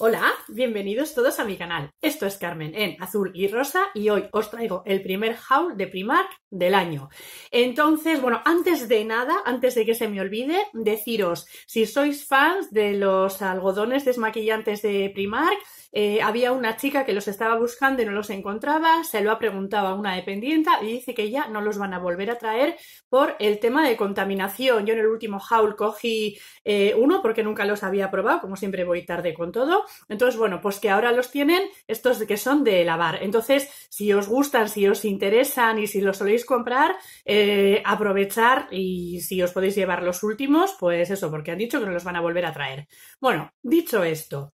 Hola, bienvenidos todos a mi canal. Esto es Carmen en azul y rosa y hoy os traigo el primer haul de Primark del año. Entonces, bueno, antes de nada, antes de que se me olvide, deciros si sois fans de los algodones desmaquillantes de Primark, eh, había una chica que los estaba buscando y no los encontraba, se lo ha preguntado a una dependienta y dice que ya no los van a volver a traer por el tema de contaminación. Yo en el último haul cogí eh, uno porque nunca los había probado, como siempre voy tarde con todo. Entonces, bueno, pues que ahora los tienen estos que son de lavar. Entonces, si os gustan, si os interesan y si los soléis comprar, eh, aprovechar y si os podéis llevar los últimos, pues eso, porque han dicho que no los van a volver a traer. Bueno, dicho esto,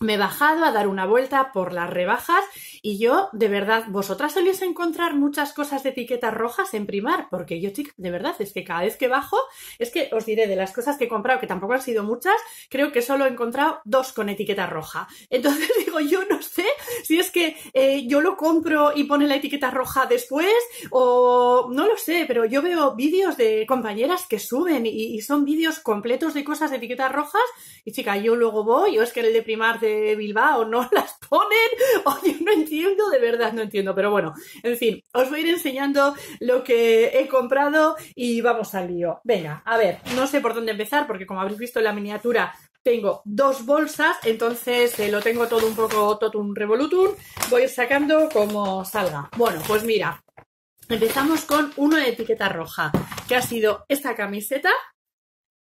me he bajado a dar una vuelta por las rebajas y yo, de verdad, vosotras soléis encontrar muchas cosas de etiquetas rojas en primar, porque yo, chicas, de verdad, es que cada vez que bajo, es que os diré de las cosas que he comprado, que tampoco han sido muchas, creo que solo he encontrado dos con etiqueta roja. Entonces digo, yo no sé si es que eh, yo lo compro y pone la etiqueta roja después, o no lo sé, pero yo veo vídeos de compañeras que suben y, son vídeos completos de cosas de etiquetas rojas, y chica, yo luego voy, o es que el de primar Bilbao no las ponen. yo no entiendo, de verdad no entiendo. Pero bueno, en fin, os voy a ir enseñando lo que he comprado y vamos al lío. Venga, a ver, no sé por dónde empezar porque como habréis visto en la miniatura tengo dos bolsas, entonces eh, lo tengo todo un poco totum revolutum. Voy a ir sacando como salga. Bueno, pues mira, empezamos con uno de etiqueta roja, que ha sido esta camiseta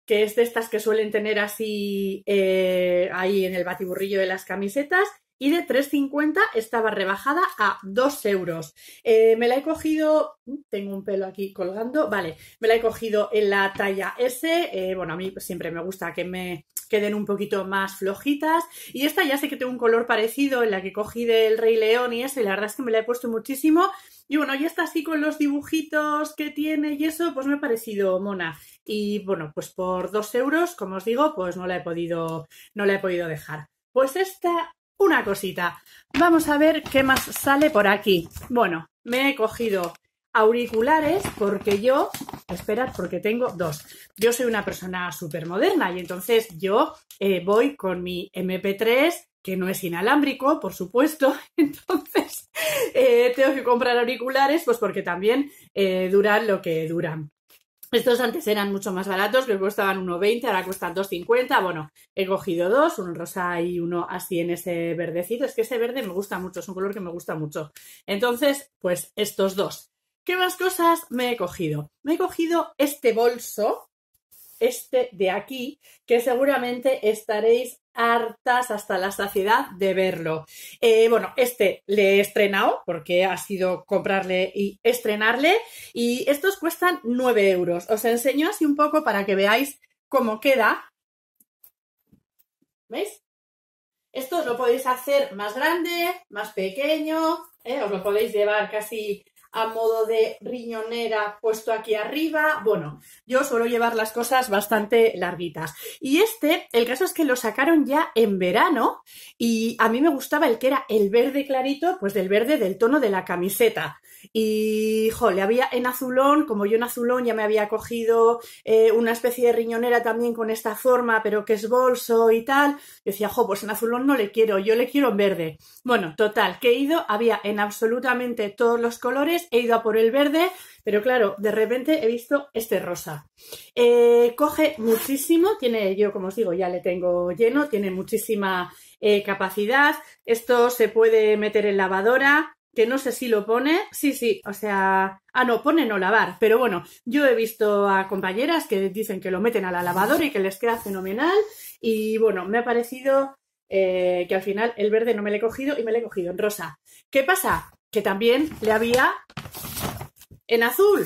que es de estas que suelen tener así eh, ahí en el batiburrillo de las camisetas. Y de 3,50 estaba rebajada a 2 euros. Eh, me la he cogido, mm, tengo un pelo aquí colgando, vale, me la he cogido en la talla S. Eh, bueno, a mí siempre me gusta que me, queden un poquito más flojitas. Y esta ya sé que tengo un color parecido en la que cogí del Rey León y esa la verdad es que me la he puesto muchísimo. Y bueno, y esta así con los dibujitos que tiene y eso, pues me ha parecido mona. Y bueno, pues por dos euros, como os digo, pues no la he podido, no la he podido dejar. Pues esta, una cosita. Vamos a ver qué más sale por aquí. Bueno, me he cogido auriculares porque yo, esperad, porque tengo dos. Yo soy una persona súper moderna y entonces yo eh, voy con mi MP3 que no es inalámbrico, por supuesto, entonces eh, tengo que comprar auriculares, pues porque también eh, duran lo que duran. Estos antes eran mucho más baratos, que costaban 1,20, ahora cuestan 2,50. Bueno, he cogido dos, uno rosa y uno así en ese verdecito. Es que ese verde me gusta mucho, es un color que me gusta mucho. Entonces, pues estos dos. ¿Qué más cosas me he cogido? Me he cogido este bolso, este de aquí, que seguramente estaréis hartas hasta la saciedad de verlo. Eh, bueno, este le he estrenado porque ha sido comprarle y estrenarle y estos cuestan 9 euros. Os enseño así un poco para que veáis cómo queda. ¿Veis? Esto lo podéis hacer más grande, más pequeño, ¿eh? os lo podéis llevar casi a modo de riñonera puesto aquí arriba. Bueno, yo suelo llevar las cosas bastante larguitas. Y este, el caso es que lo sacaron ya en verano y a mí me gustaba el que era el verde clarito, pues del verde del tono de la camiseta. Y, jo, le había en azulón, como yo en azulón ya me había cogido eh, una especie de riñonera también con esta forma, pero que es bolso y tal, yo decía, jo, pues en azulón no le quiero, yo le quiero en verde. Bueno, total, que he ido, había en absolutamente todos los colores, he ido a por el verde, pero claro, de repente he visto este rosa. Eh, coge muchísimo, tiene, yo como os digo, ya le tengo lleno, tiene muchísima eh, capacidad. Esto se puede meter en lavadora, que no sé si lo pone. Sí, sí, o sea. Ah, no, pone no lavar. Pero bueno, yo he visto a compañeras que dicen que lo meten a la lavadora y que les queda fenomenal. Y bueno, me ha parecido eh, que al final el verde no me lo he cogido y me lo he cogido en rosa. ¿Qué pasa? Que también le había en azul.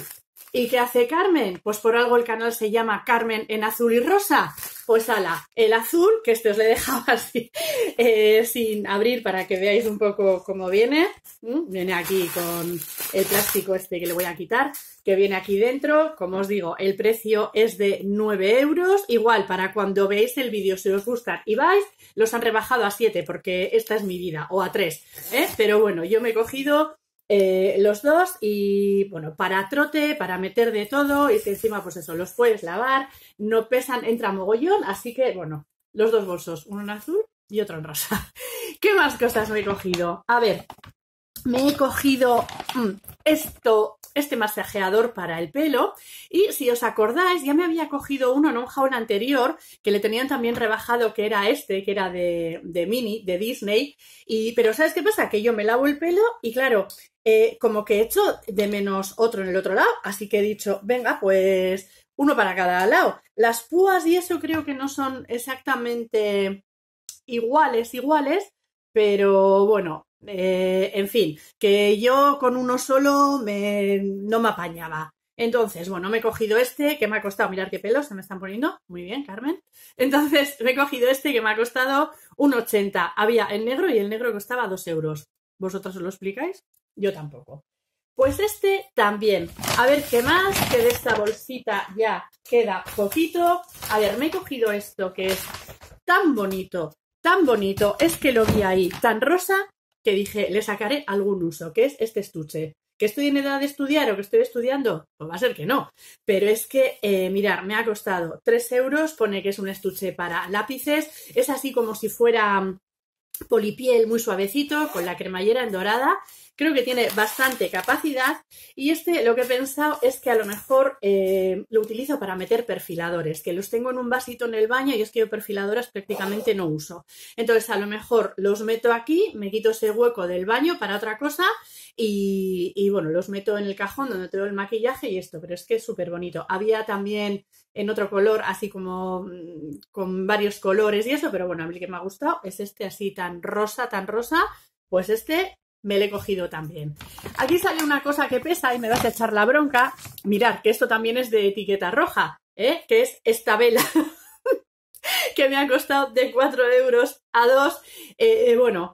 ¿Y qué hace Carmen? Pues por algo el canal se llama Carmen en azul y rosa pues ala, el azul, que este os le dejado así eh, sin abrir para que veáis un poco cómo viene. Mm, viene aquí con el plástico este que le voy a quitar, que viene aquí dentro. Como os digo, el precio es de 9 euros. Igual, para cuando veáis el vídeo, si os gustan y vais, los han rebajado a 7 porque esta es mi vida, o a 3. ¿eh? Pero bueno, yo me he cogido eh, los dos y bueno, para trote, para meter de todo y que encima pues eso, los puedes lavar, no pesan, entra mogollón, así que bueno, los dos bolsos, uno en azul y otro en rosa. ¿Qué más cosas me he cogido? A ver, me he cogido mm, esto, este masajeador para el pelo. Y si os acordáis, ya me había cogido uno en un jaón anterior que le tenían también rebajado, que era este, que era de, de Mini, de Disney. Y, pero ¿sabes qué pasa? Que yo me lavo el pelo y claro, eh, como que he hecho de menos otro en el otro lado, así que he dicho, venga, pues uno para cada lado. Las púas y eso creo que no son exactamente iguales, iguales, pero bueno, eh, en fin, que yo con uno solo me, no me apañaba. Entonces, bueno, me he cogido este que me ha costado, mirar qué pelos se me están poniendo, muy bien, Carmen. Entonces, me he cogido este que me ha costado un 80. Había el negro y el negro costaba 2 euros. ¿Vosotros os lo explicáis? Yo tampoco. Pues este también. A ver qué más, que de esta bolsita ya queda poquito. A ver, me he cogido esto que es tan bonito, tan bonito. Es que lo vi ahí tan rosa que dije, le sacaré algún uso, que es este estuche. ¿Que estoy en edad de estudiar o que estoy estudiando? Pues va a ser que no. Pero es que, eh, mirar, me ha costado 3 euros, pone que es un estuche para lápices, es así como si fuera mm, polipiel muy suavecito, con la cremallera en dorada Creo que tiene bastante capacidad y este lo que he pensado es que a lo mejor eh, lo utilizo para meter perfiladores, que los tengo en un vasito en el baño y es que yo perfiladoras prácticamente no uso. Entonces a lo mejor los meto aquí, me quito ese hueco del baño para otra cosa y, bueno, los meto en el cajón donde tengo el maquillaje y esto, pero es que es súper bonito. Había también en otro color, así como mm, con varios colores y eso, pero bueno, a mí que me ha gustado es este así tan rosa, tan rosa, pues este me lo he cogido también. Aquí sale una cosa que pesa y me vas a echar la bronca. Mirad, que esto también es de etiqueta roja, ¿eh? que es esta vela. que me ha costado de 4 euros a 2. Eh, eh, bueno,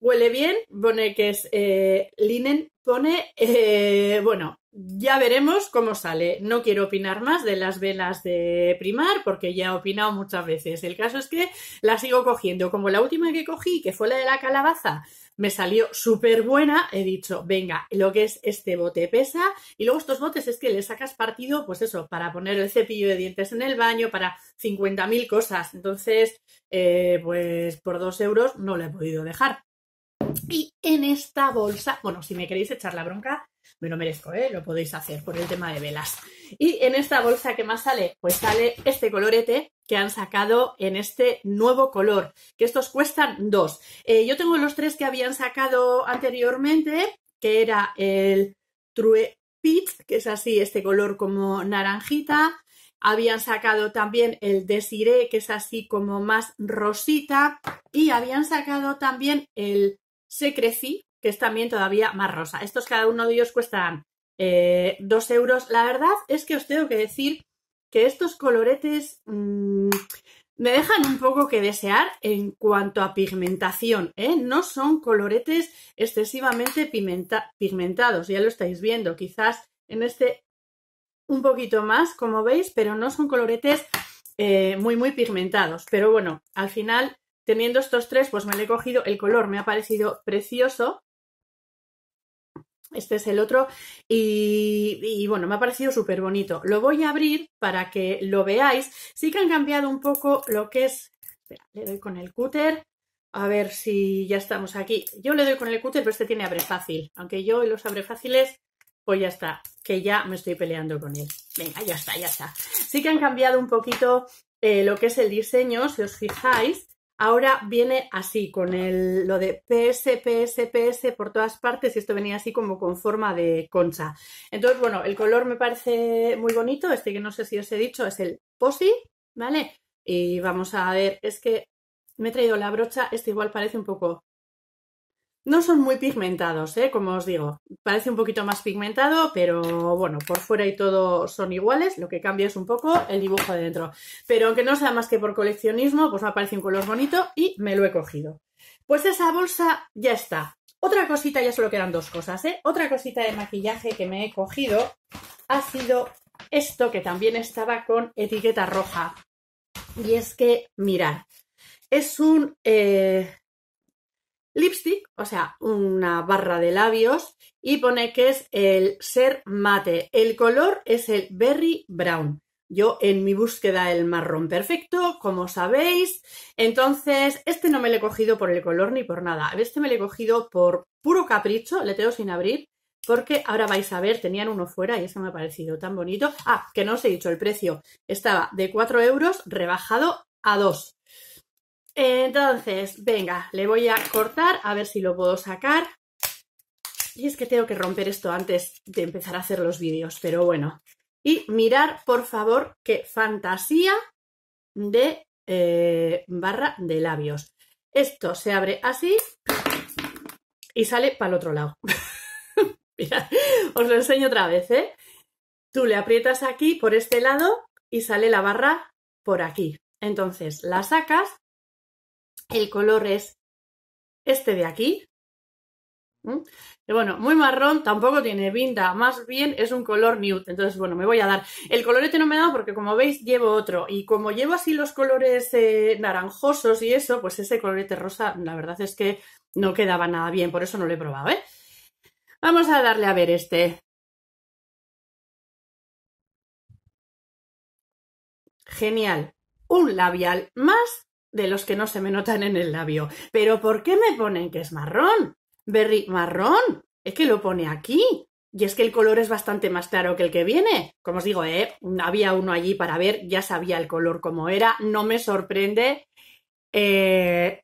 huele bien, pone que es eh, linen, pone, bueno, ya veremos cómo sale. No quiero opinar más de las velas de primar porque ya he opinado muchas veces. El caso es que la sigo cogiendo. Como la última que cogí, que fue la de la calabaza, me salió súper buena. He dicho, venga, lo que es este bote pesa. Y luego estos botes es que le sacas partido, pues eso, para poner el cepillo de dientes en el baño, para 50.000 cosas. Entonces, eh, pues por dos euros no lo he podido dejar. Y en esta bolsa, bueno, si me queréis echar la bronca, me lo merezco, ¿eh? lo podéis hacer por el tema de velas. Y en esta bolsa que más sale, pues sale este colorete que han sacado en este nuevo color, que estos cuestan dos. Eh, yo tengo los tres que habían sacado anteriormente, que era el True Peach, que es así, este color como naranjita. Habían sacado también el desire que es así como más rosita. Y habían sacado también el Secrecy, que es también todavía más rosa. Estos cada uno de ellos cuestan eh, 2 euros. La verdad es que os tengo que decir que estos coloretes mm, me dejan un poco que desear en cuanto a pigmentación. ¿eh? No son coloretes excesivamente pigmentados, ya lo estáis viendo. Quizás en este un poquito más, como veis, pero no son coloretes eh, muy, muy pigmentados. Pero bueno, al final, teniendo estos tres, pues me he cogido. El color me ha parecido precioso. Este es el otro y, bueno, me ha parecido súper bonito. Lo voy a abrir para que lo veáis. Sí que han cambiado un poco lo que es... le doy con el cúter. A ver si ya estamos aquí. Yo le doy con el cúter, pero este tiene abre fácil. Aunque yo los abre fáciles, pues ya está. Que ya me estoy peleando con él. Venga, ya está, ya está. Sí que han cambiado un poquito eh, lo que es el diseño, si os fijáis. Ahora viene así, con el, lo de PS, PS, PS por todas partes, y esto venía así como con forma de concha. Entonces, bueno, el color me parece muy bonito, este que no sé si os he dicho es el Posi, ¿vale? Y vamos a ver, es que me he traído la brocha, este igual parece un poco no son muy pigmentados, ¿eh? como os digo. Parece un poquito más pigmentado, pero bueno, por fuera y todo son iguales. Lo que cambia es un poco el dibujo de dentro. Pero aunque no sea más que por coleccionismo, pues me parece un color bonito y me lo he cogido. Pues esa bolsa ya está. Otra cosita, ya solo quedan dos cosas, ¿eh? Otra cosita de maquillaje que me he cogido ha sido esto que también estaba con etiqueta roja. Y es que, mirad, es un eh, lipstick, o sea, una barra de labios, y pone que es el ser mate. El color es el berry brown. Yo en mi búsqueda el marrón perfecto, como sabéis, entonces este no me lo he cogido por el color ni por nada. Este me lo he cogido por puro capricho, le tengo sin abrir, porque ahora vais a ver, tenían uno fuera y eso me ha parecido tan bonito. Ah, que no os he dicho el precio. Estaba de 4 euros rebajado a 2. Entonces, venga, le voy a cortar a ver si lo puedo sacar. Y es que tengo que romper esto antes de empezar a hacer los vídeos, pero bueno. Y mirar, por favor, qué fantasía de eh, barra de labios. Esto se abre así y sale para el otro lado. Mira, os lo enseño otra vez, ¿eh? Tú le aprietas aquí por este lado y sale la barra por aquí. Entonces la sacas el color es este de aquí. ¿Mm? Eh, bueno, muy marrón, tampoco tiene vinda. más bien es un color nude, entonces bueno, me voy a dar. El colorete no me dado porque como veis llevo otro y como llevo así los colores eh, naranjosos y eso, pues ese colorete rosa la verdad es que no quedaba nada bien, por eso no lo he probado, ¿eh? Vamos a darle a ver este. Genial. Un labial más de los que no se me notan en el labio. Pero ¿por qué me ponen que es marrón? Berry, marrón. Es que lo pone aquí. Y es que el color es bastante más claro que el que viene. Como os digo, ¿eh? había uno allí para ver, ya sabía el color como era, no me sorprende. Eh...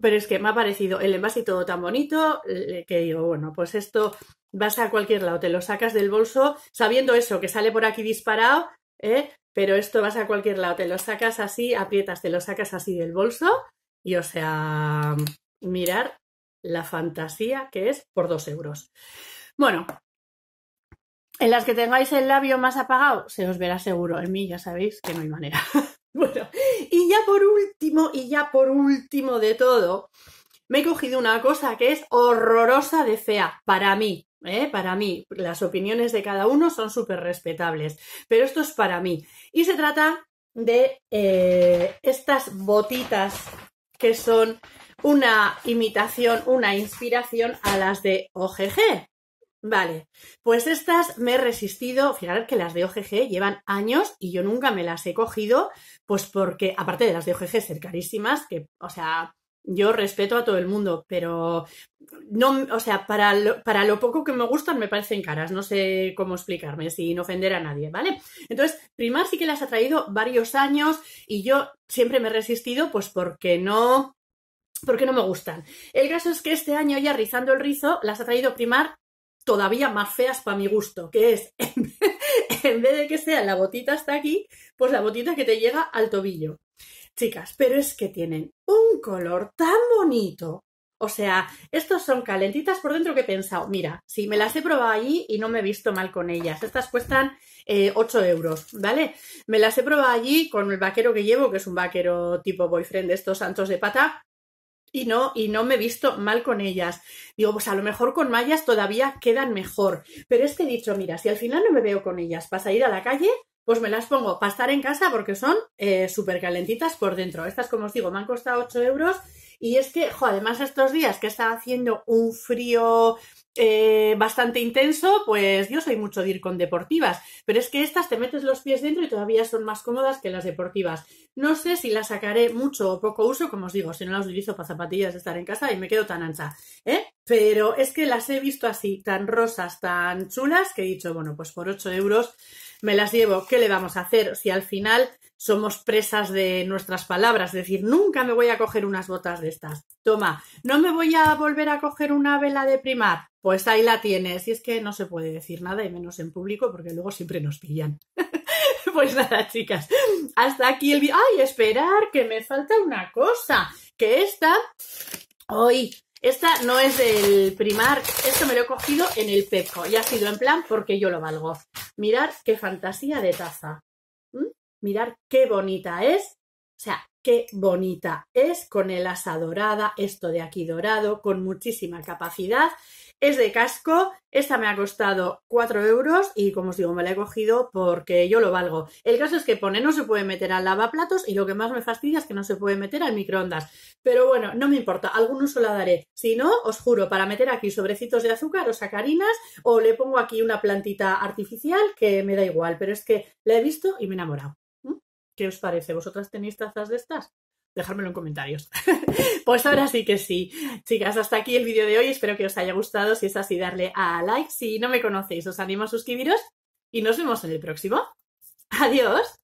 Pero es que me ha parecido el envase todo tan bonito eh, que digo, bueno, pues esto vas a cualquier lado, te lo sacas del bolso, sabiendo eso, que sale por aquí disparado, ¿eh? Pero esto vas a cualquier lado, te lo sacas así, aprietas, te lo sacas así del bolso y, o sea, mirar la fantasía que es por dos euros. Bueno, en las que tengáis el labio más apagado, se os verá seguro. En mí ya sabéis que no hay manera. bueno, y ya por último, y ya por último de todo, me he cogido una cosa que es horrorosa de fea, para mí. ¿eh? Para mí, las opiniones de cada uno son súper respetables, pero esto es para mí. Y se trata de eh, estas botitas que son una imitación, una inspiración a las de OGG. Vale, pues estas me he resistido, fijaros que las de OGG llevan años y yo nunca me las he cogido, pues porque, aparte de las de OGG ser carísimas, que, o sea, yo respeto a todo el mundo, pero no, o sea, para lo, poco que me gustan me parecen caras, no sé cómo explicarme, sin ofender a nadie, ¿vale? Entonces, Primar sí que las ha traído varios años y yo siempre me he resistido, pues porque no, porque no me gustan. El caso es que este año ya rizando el rizo, las ha traído Primar todavía más feas para mi gusto, que es, en vez de que sea la botita hasta aquí, pues la botita que te llega al tobillo chicas, pero es que tienen un color tan bonito. O sea, estos son calentitas por dentro que he pensado, mira, si me las he probado allí y no me he visto mal con ellas. Estas cuestan eh, ocho 8 euros, ¿vale? Me las he probado allí con el vaquero que llevo, que es un vaquero tipo boyfriend de estos santos de pata, y no, y no me he visto mal con ellas. Digo, pues a lo mejor con mallas todavía quedan mejor. Pero es que he dicho, mira, si al final no me veo con ellas para ir a la calle, pues me las pongo para estar en casa porque son eh, súper calentitas por dentro. Estas, como os digo, me han costado 8 euros. Y es que, jo, además estos días que está haciendo un frío eh, bastante intenso, pues yo soy mucho de ir con deportivas, pero es que estas te metes los pies dentro y todavía son más cómodas que las deportivas. No sé si las sacaré mucho o poco uso, como os digo, si no las utilizo para zapatillas de estar en casa y me quedo tan ancha, ¿eh? Pero es que las he visto así, tan rosas, tan chulas, que he dicho, bueno, pues por 8 euros me las llevo. ¿Qué le vamos a hacer? Si al final somos presas de nuestras palabras, es decir, nunca me voy a coger unas botas de estas. Toma, no me voy a volver a coger una vela de primar. Pues ahí la tienes. Y es que no se puede decir nada, y menos en público, porque luego siempre nos pillan. pues nada, chicas. Hasta aquí el vídeo. ¡Ay, esperar! Que me falta una cosa. Que esta. Hoy. Esta no es del primar, esto me lo he cogido en el pezco, y ha sido en plan porque yo lo valgo. Mirad qué fantasía de taza mirar qué bonita es, o sea, qué bonita es, con el asa dorada, esto de aquí dorado, con muchísima capacidad. Es de casco, esta me ha costado 4 euros y como os digo, me la he cogido porque yo lo valgo. El caso es que pone, no se puede meter al lavaplatos y lo que más me fastidia es que no se puede meter al microondas. Pero bueno, no me importa, algún uso la daré. Si no, os juro, para meter aquí sobrecitos de azúcar o sacarinas o le pongo aquí una plantita artificial que me da igual, pero es que la he visto y me he enamorado. ¿Qué os parece? ¿Vosotras tenéis tazas de estas? dejármelo en comentarios. pues ahora sí que sí. Chicas, hasta aquí el vídeo de hoy. Espero que os haya gustado. Si es así, darle a like. Si no me conocéis, os animo a suscribiros y nos vemos en el próximo. Adiós.